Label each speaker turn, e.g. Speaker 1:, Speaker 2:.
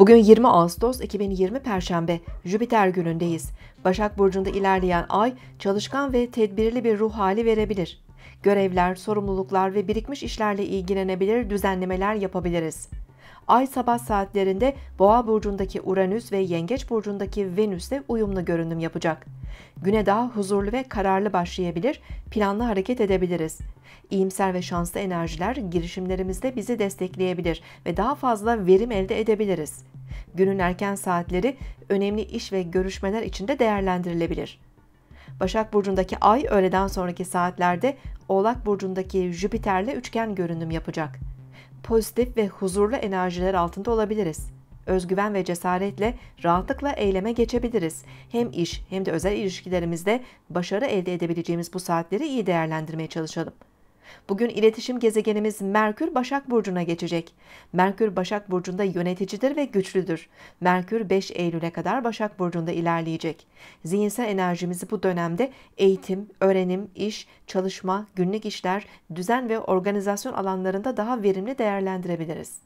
Speaker 1: Bugün 20 Ağustos 2020 Perşembe, Jüpiter günündeyiz. Başak Burcu'nda ilerleyen ay çalışkan ve tedbirli bir ruh hali verebilir. Görevler, sorumluluklar ve birikmiş işlerle ilgilenebilir düzenlemeler yapabiliriz. Ay sabah saatlerinde Boğa burcundaki Uranüs ve Yengeç burcundaki Venüs'le uyumlu görünüm yapacak. Güne daha huzurlu ve kararlı başlayabilir, planlı hareket edebiliriz. İyimser ve şanslı enerjiler girişimlerimizde bizi destekleyebilir ve daha fazla verim elde edebiliriz. Günün erken saatleri önemli iş ve görüşmeler içinde değerlendirilebilir. Başak Burcu'ndaki Ay öğleden sonraki saatlerde Oğlak Burcu'ndaki Jüpiter'le üçgen görünüm yapacak pozitif ve huzurlu enerjiler altında olabiliriz. Özgüven ve cesaretle rahatlıkla eyleme geçebiliriz. Hem iş hem de özel ilişkilerimizde başarı elde edebileceğimiz bu saatleri iyi değerlendirmeye çalışalım.'' Bugün iletişim gezegenimiz Merkür Başak Burcu'na geçecek. Merkür Başak Burcu'nda yöneticidir ve güçlüdür. Merkür 5 Eylül'e kadar Başak Burcu'nda ilerleyecek. Zihinsel enerjimizi bu dönemde eğitim, öğrenim, iş, çalışma, günlük işler, düzen ve organizasyon alanlarında daha verimli değerlendirebiliriz.